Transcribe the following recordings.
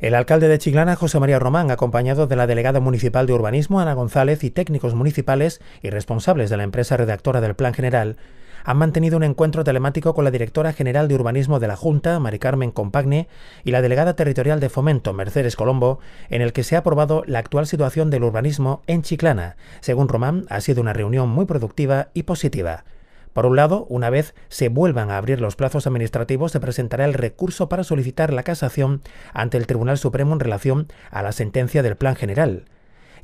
El alcalde de Chiclana, José María Román, acompañado de la delegada municipal de urbanismo, Ana González, y técnicos municipales y responsables de la empresa redactora del Plan General, han mantenido un encuentro telemático con la directora general de urbanismo de la Junta, Mari Carmen Compagne, y la delegada territorial de fomento, Mercedes Colombo, en el que se ha aprobado la actual situación del urbanismo en Chiclana. Según Román, ha sido una reunión muy productiva y positiva. Por un lado, una vez se vuelvan a abrir los plazos administrativos, se presentará el recurso para solicitar la casación ante el Tribunal Supremo en relación a la sentencia del Plan General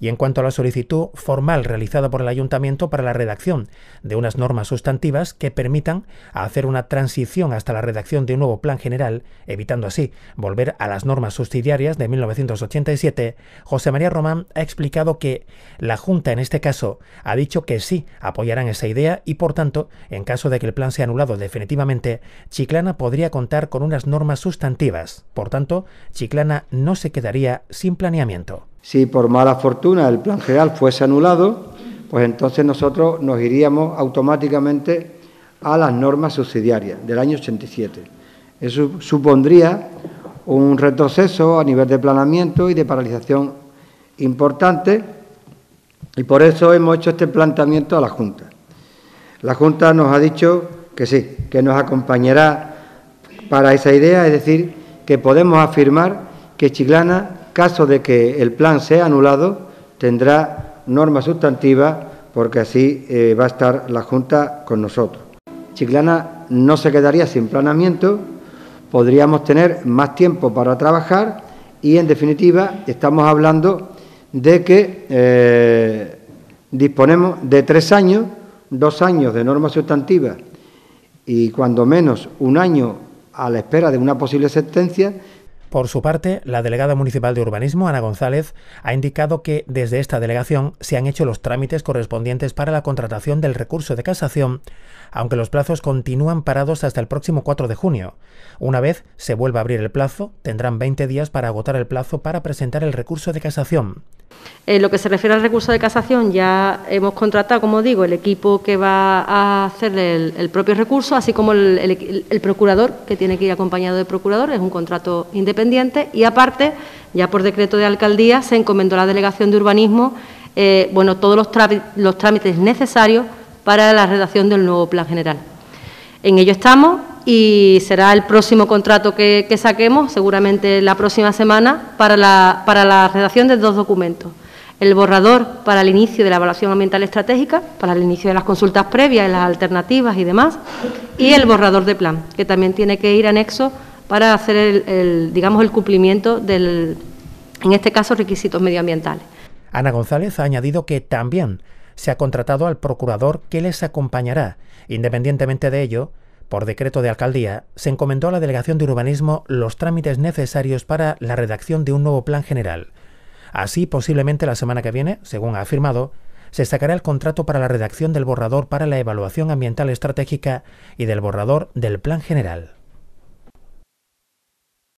y en cuanto a la solicitud formal realizada por el ayuntamiento para la redacción de unas normas sustantivas que permitan hacer una transición hasta la redacción de un nuevo plan general, evitando así volver a las normas subsidiarias de 1987, José María Román ha explicado que la Junta en este caso ha dicho que sí apoyarán esa idea y por tanto, en caso de que el plan sea anulado definitivamente, Chiclana podría contar con unas normas sustantivas. Por tanto, Chiclana no se quedaría sin planeamiento. Si por mala fortuna el plan general fuese anulado, pues entonces nosotros nos iríamos automáticamente a las normas subsidiarias del año 87. Eso supondría un retroceso a nivel de planeamiento y de paralización importante y por eso hemos hecho este planteamiento a la Junta. La Junta nos ha dicho que sí, que nos acompañará para esa idea, es decir, que podemos afirmar que Chiclana Caso de que el plan sea anulado, tendrá norma sustantiva porque así eh, va a estar la Junta con nosotros. Chiclana no se quedaría sin planeamiento, podríamos tener más tiempo para trabajar y en definitiva estamos hablando de que eh, disponemos de tres años, dos años de norma sustantiva y cuando menos un año a la espera de una posible sentencia, por su parte, la delegada municipal de urbanismo, Ana González, ha indicado que desde esta delegación se han hecho los trámites correspondientes para la contratación del recurso de casación, aunque los plazos continúan parados hasta el próximo 4 de junio. Una vez se vuelva a abrir el plazo, tendrán 20 días para agotar el plazo para presentar el recurso de casación. En lo que se refiere al recurso de casación, ya hemos contratado, como digo, el equipo que va a hacer el, propio recurso, así como el, procurador, que tiene que ir acompañado de procurador, es un contrato independiente. Y aparte, ya por decreto de alcaldía, se encomendó a la Delegación de Urbanismo eh, bueno, todos los trámites necesarios para la redacción del nuevo plan general. En ello estamos, y será el próximo contrato que, saquemos, seguramente la próxima semana, para la, para la redacción de dos documentos. El borrador para el inicio de la evaluación ambiental estratégica, para el inicio de las consultas previas, las alternativas y demás, y el borrador de plan, que también tiene que ir anexo para hacer el, el, digamos el cumplimiento del en este caso requisitos medioambientales. Ana González ha añadido que también se ha contratado al procurador que les acompañará. Independientemente de ello, por decreto de alcaldía, se encomendó a la Delegación de Urbanismo los trámites necesarios para la redacción de un nuevo plan general. Así, posiblemente la semana que viene, según ha afirmado, se sacará el contrato para la redacción del borrador para la evaluación ambiental estratégica y del borrador del plan general.